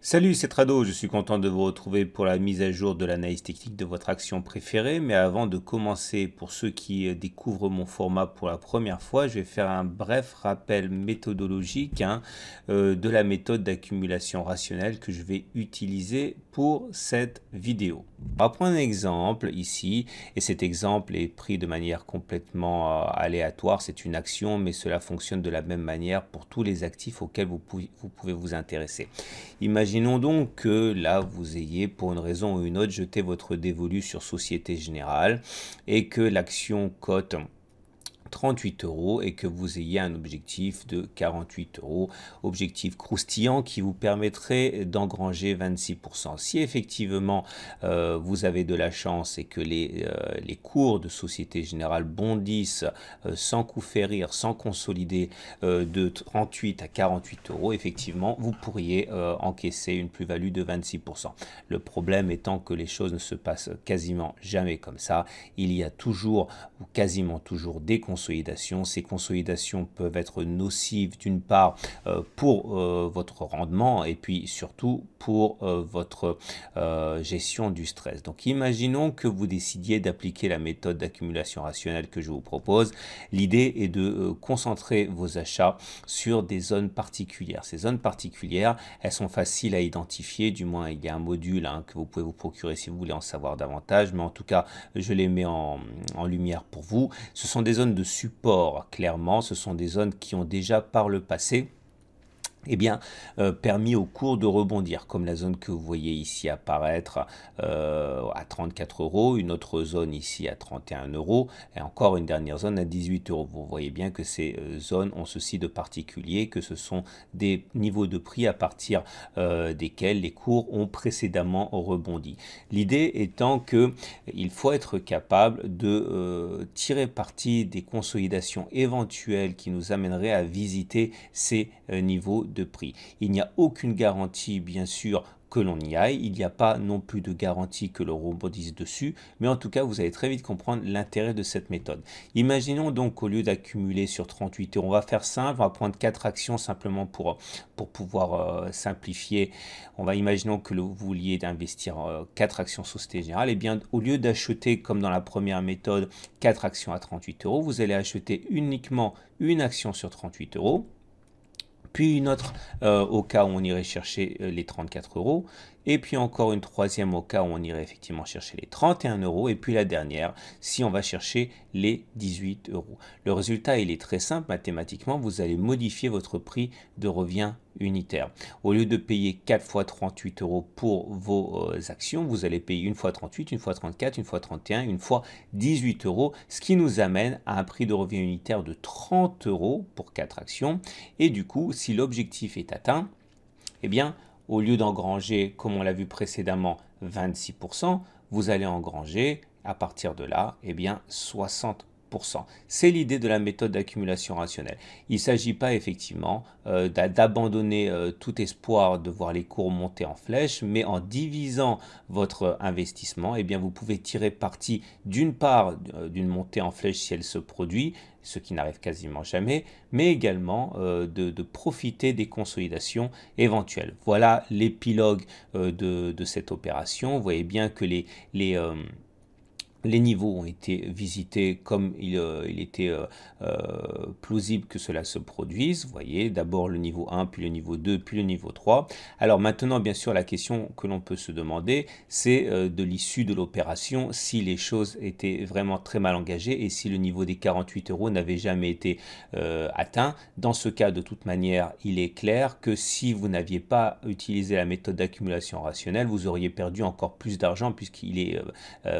Salut, c'est Trado, je suis content de vous retrouver pour la mise à jour de l'analyse technique de votre action préférée, mais avant de commencer, pour ceux qui euh, découvrent mon format pour la première fois, je vais faire un bref rappel méthodologique hein, euh, de la méthode d'accumulation rationnelle que je vais utiliser pour cette vidéo. On va bah, prendre un exemple ici, et cet exemple est pris de manière complètement euh, aléatoire, c'est une action, mais cela fonctionne de la même manière pour tous les actifs auxquels vous, pouvez vous, pouvez vous intéresser. Imaginons donc que là, vous ayez, pour une raison ou une autre, jeté votre dévolu sur Société Générale, et que l'action cote 38 euros et que vous ayez un objectif de 48 euros, objectif croustillant qui vous permettrait d'engranger 26%. Si effectivement euh, vous avez de la chance et que les, euh, les cours de Société Générale bondissent euh, sans coup férir, sans consolider de 38 à 48 euros, effectivement vous pourriez encaisser une plus-value de 26%. Le problème étant que les choses ne se passent quasiment jamais comme ça, il y a toujours ou quasiment toujours des ces consolidations peuvent être nocives d'une part euh, pour euh, votre rendement et puis surtout pour euh, votre gestion du stress. Donc imaginons que vous décidiez d'appliquer la méthode d'accumulation rationnelle que je vous propose. L'idée est de concentrer vos achats sur des zones particulières. Ces zones particulières, elles sont faciles à identifier, du moins il y a un module hein, que vous pouvez vous procurer si vous voulez en savoir davantage, mais en tout cas je les mets en, en lumière pour vous. Ce sont des zones de support. Clairement, ce sont des zones qui ont déjà par le passé eh bien, euh, permis au cours de rebondir, comme la zone que vous voyez ici apparaître euh, à 34 euros, une autre zone ici à 31 euros, et encore une dernière zone à 18 euros. Vous voyez bien que ces euh, zones ont ceci de particulier, que ce sont des niveaux de prix à partir desquels les cours ont précédemment rebondi. L'idée étant que il faut être capable de tirer parti des consolidations éventuelles qui nous amèneraient à visiter ces niveaux de prix. Il n'y a aucune garantie, bien sûr, que l'on y aille. Il n'y a pas non plus de garantie que le robot dise dessus, mais en tout cas, vous allez très vite comprendre l'intérêt de cette méthode. Imaginons donc qu'au lieu d'accumuler sur 38 euros, on va faire simple, on va prendre 4 actions simplement pour, pour pouvoir euh, simplifier. On va imaginer que vous vouliez investir 4 euh, quatre actions Société Générale, et eh bien au lieu d'acheter comme dans la première méthode 4 actions à 38 euros, vous allez acheter uniquement une action sur 38 euros puis une autre euh, au cas où on irait chercher euh, les 34 euros. Et puis encore une troisième au cas où on irait effectivement chercher les 31 euros. Et puis la dernière, si on va chercher les 18 euros. Le résultat, il est très simple. Mathématiquement, vous allez modifier votre prix de revient unitaire. Au lieu de payer 4 fois 38 euros pour vos euh, actions, vous allez payer une fois 38, une fois 34, une fois 31, une fois 18 euros, ce qui nous amène à un prix de revient unitaire de 30 euros pour 4 actions. Et du coup, si l'objectif est atteint, eh bien, au lieu d'engranger, comme on l'a vu précédemment, 26%, vous allez engranger à partir de là, eh bien 60%. C'est l'idée de la méthode d'accumulation rationnelle. Il ne s'agit pas effectivement euh, d'abandonner euh, tout espoir de voir les cours monter en flèche, mais en divisant votre investissement, eh bien, vous pouvez tirer parti d'une part euh, d'une montée en flèche si elle se produit, ce qui n'arrive quasiment jamais, mais également de, profiter des consolidations éventuelles. Voilà l'épilogue de, cette opération. Vous voyez bien que les, les niveaux ont été visités comme il, euh, était euh, euh, plausible que cela se produise. Vous voyez, d'abord le niveau 1, puis le niveau 2, puis le niveau 3. Alors maintenant, bien sûr, la question que l'on peut se demander, c'est de l'issue de l'opération, si les choses étaient vraiment très mal engagées et si le niveau des 48 euros n'avait jamais été atteint. Dans ce cas, de toute manière, il est clair que si vous n'aviez pas utilisé la méthode d'accumulation rationnelle, vous auriez perdu encore plus d'argent puisqu'il est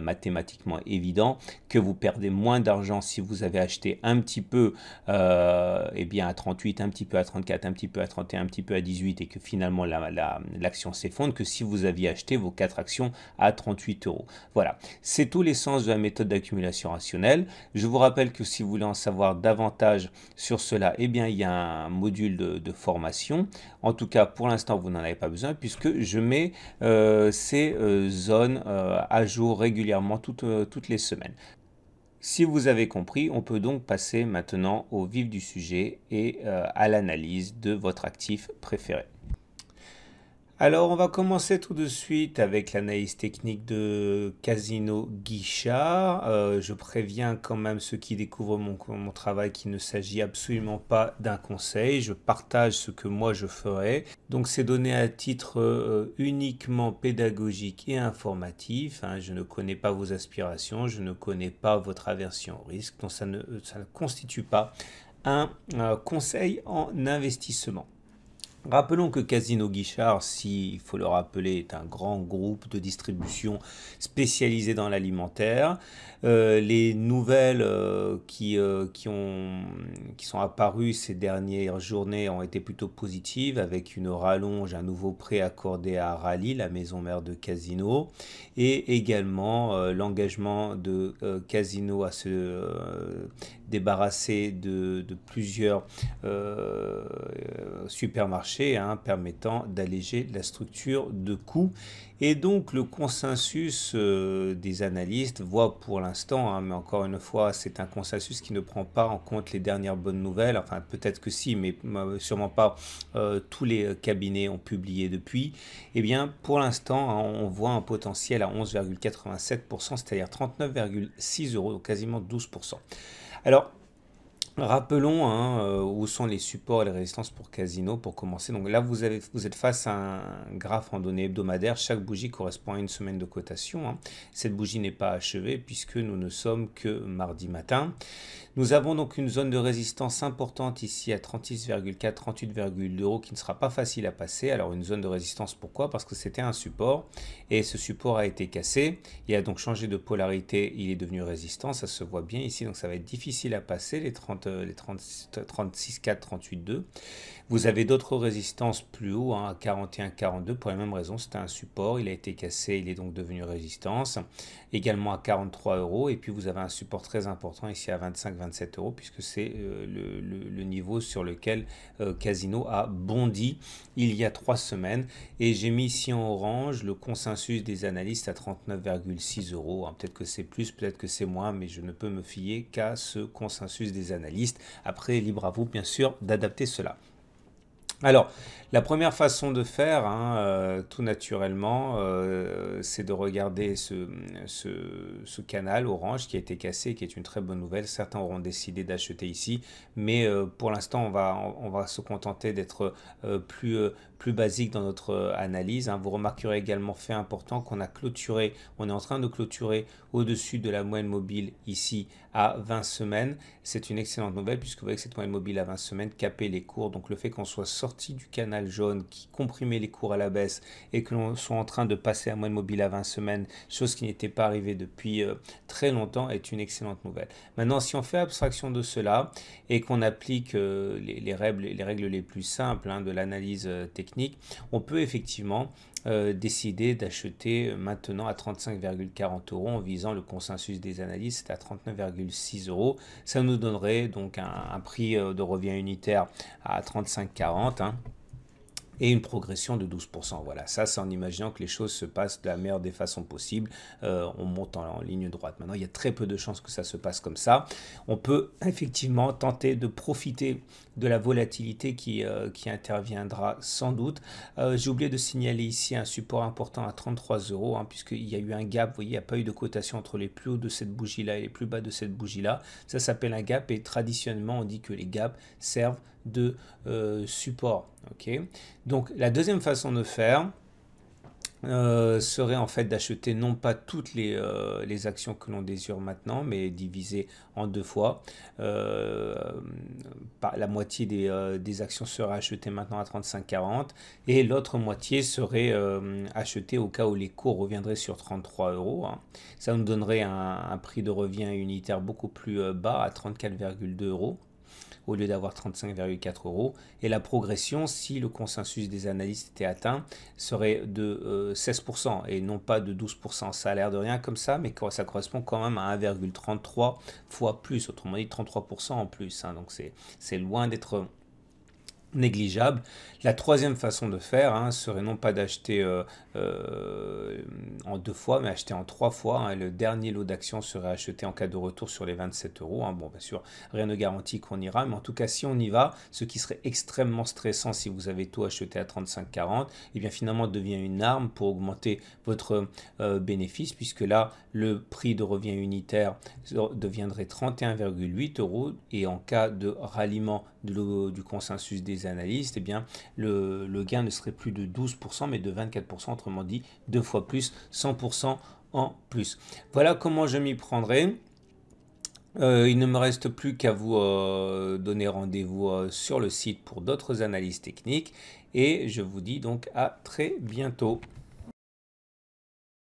mathématiquement évident que vous perdez moins d'argent si vous avez acheté un petit peu et euh, eh bien à 38, un petit peu à 34, un petit peu à 31, un petit peu à 18 et que finalement l'action la, s'effondre que si vous aviez acheté vos quatre actions à 38 euros. Voilà, c'est tout l'essence de la méthode d'accumulation rationnelle. Je vous rappelle que si vous voulez en savoir davantage sur cela, et eh bien il y a un module de, formation. En tout cas, pour l'instant, vous n'en avez pas besoin puisque je mets euh, ces euh, zones à jour régulièrement toutes euh, toutes les semaines. Si vous avez compris, on peut donc passer maintenant au vif du sujet et euh, à l'analyse de votre actif préféré. Alors, on va commencer tout de suite avec l'analyse technique de Casino Guichard. Euh, je préviens quand même ceux qui découvrent mon, travail qu'il ne s'agit absolument pas d'un conseil. Je partage ce que moi je ferai. Donc, c'est donné à titre euh, uniquement pédagogique et informatif. Hein. Je ne connais pas vos aspirations, je ne connais pas votre aversion au risque. Donc, ça ne, constitue pas un euh, conseil en investissement. Rappelons que Casino Guichard, s'il faut le rappeler, est un grand groupe de distribution spécialisé dans l'alimentaire. Euh, les nouvelles euh, qui, euh, qui, ont, qui sont apparues ces dernières journées ont été plutôt positives, avec une rallonge, un nouveau prêt accordé à Rally, la maison mère de Casino, et également l'engagement de Casino à se débarrassé de, plusieurs euh, supermarchés hein, permettant d'alléger la structure de coûts. Et donc le consensus euh, des analystes voit pour l'instant, hein, mais encore une fois c'est un consensus qui ne prend pas en compte les dernières bonnes nouvelles, enfin peut-être que si, mais euh, sûrement pas tous les cabinets ont publié depuis, et eh bien pour l'instant hein, on voit un potentiel à 11,87%, c'est-à-dire 39,6 euros, quasiment 12%. Alors, Rappelons hein, euh, où sont les supports et les résistances pour Casino pour commencer. Donc là, vous, êtes face à un graphe en données hebdomadaires. Chaque bougie correspond à une semaine de cotation. Hein. Cette bougie n'est pas achevée puisque nous ne sommes que mardi matin. Nous avons donc une zone de résistance importante ici à 36,4, 38,2 euros qui ne sera pas facile à passer. Alors une zone de résistance, pourquoi Parce que c'était un support et ce support a été cassé. Il a donc changé de polarité, il est devenu résistant. ça se voit bien ici. Donc ça va être difficile à passer les 30 euh, les 36, 36 4, 38, 2. Vous avez d'autres résistances plus haut, hein, à 41, 42, pour la même raison, c'était un support, il a été cassé, il est donc devenu résistance. Également à 43 euros, et puis vous avez un support très important ici à 25, 27 euros, puisque c'est euh, le, niveau sur lequel euh, Casino a bondi il y a trois semaines. Et j'ai mis ici en orange le consensus des analystes à 39,6 euros. Hein, peut-être que c'est plus, peut-être que c'est moins, mais je ne peux me fier qu'à ce consensus des analystes. Après, libre à vous, bien sûr, d'adapter cela. Alors, la première façon de faire, hein, euh, tout naturellement, euh, c'est de regarder ce, ce, canal orange qui a été cassé, qui est une très bonne nouvelle. Certains auront décidé d'acheter ici, mais euh, pour l'instant, on va, on, va se contenter d'être plus, plus basique dans notre analyse. Hein. Vous remarquerez également, fait important, qu'on a clôturé, on est en train de clôturer au-dessus de la moyenne mobile ici à 20 semaines. C'est une excellente nouvelle puisque vous voyez que cette moyenne mobile à 20 semaines capait les cours. Donc le fait qu'on soit sorti du canal jaune qui comprimait les cours à la baisse et que l'on soit en train de passer à moyenne mobile à 20 semaines, chose qui n'était pas arrivée depuis euh, très longtemps, est une excellente nouvelle. Maintenant, si on fait abstraction de cela et qu'on applique euh, les, règles, les règles les plus simples hein, de l'analyse euh, technique, on peut effectivement décider d'acheter maintenant à 35,40 euros en visant le consensus des analystes à 39,8 6 euros. Ça nous donnerait donc un, prix euh, de revient unitaire à 35,40. Hein et une progression de 12%. Voilà, ça c'est en imaginant que les choses se passent de la meilleure des façons possibles. Euh, on monte en, ligne droite. Maintenant, il y a très peu de chances que ça se passe comme ça. On peut effectivement tenter de profiter de la volatilité qui, euh, qui interviendra sans doute. Euh, j'ai oublié de signaler ici un support important à 33 euros, hein, puisqu'il y a eu un gap. Vous voyez, il n'y a pas eu de cotation entre les plus hauts de cette bougie-là et les plus bas de cette bougie-là. Ça s'appelle un gap et traditionnellement, on dit que les gaps servent de euh, support. ok Donc la deuxième façon de faire euh, serait en fait d'acheter non pas toutes les, euh, actions que l'on désire maintenant, mais divisées en deux fois. Par, la moitié des, actions serait achetée maintenant à 35,40 et l'autre moitié serait achetée au cas où les cours reviendraient sur 33 euros. Hein. Ça nous donnerait un, un, prix de revient unitaire beaucoup plus bas à 34,2 euros au lieu d'avoir 35,4 euros. Et la progression, si le consensus des analystes était atteint, serait de 16% euh, et non pas de 12%. Ça a l'air de rien comme ça, mais ça correspond quand même à 1,33 fois plus, autrement dit 33% en plus. Hein. donc c'est loin d'être négligeable. La troisième façon de faire hein, serait non pas d'acheter euh, euh, en deux fois, mais acheter en trois fois. Hein, le dernier lot d'actions serait acheté en cas de retour sur les 27 euros. Hein. Bon, bien sûr, rien ne garantit qu'on ira, mais en tout cas, si on y va, ce qui serait extrêmement stressant si vous avez tout acheté à 35,40, et eh bien finalement devient une arme pour augmenter votre euh, bénéfice, puisque là, le prix de revient unitaire deviendrait 31,8 euros, et en cas de ralliement de, du consensus des et eh bien, le, gain ne serait plus de 12%, mais de 24%, autrement dit, deux fois plus, 100% en plus. Voilà comment je m'y prendrai. Euh, il ne me reste plus qu'à vous euh, donner rendez-vous euh, sur le site pour d'autres analyses techniques et je vous dis donc à très bientôt.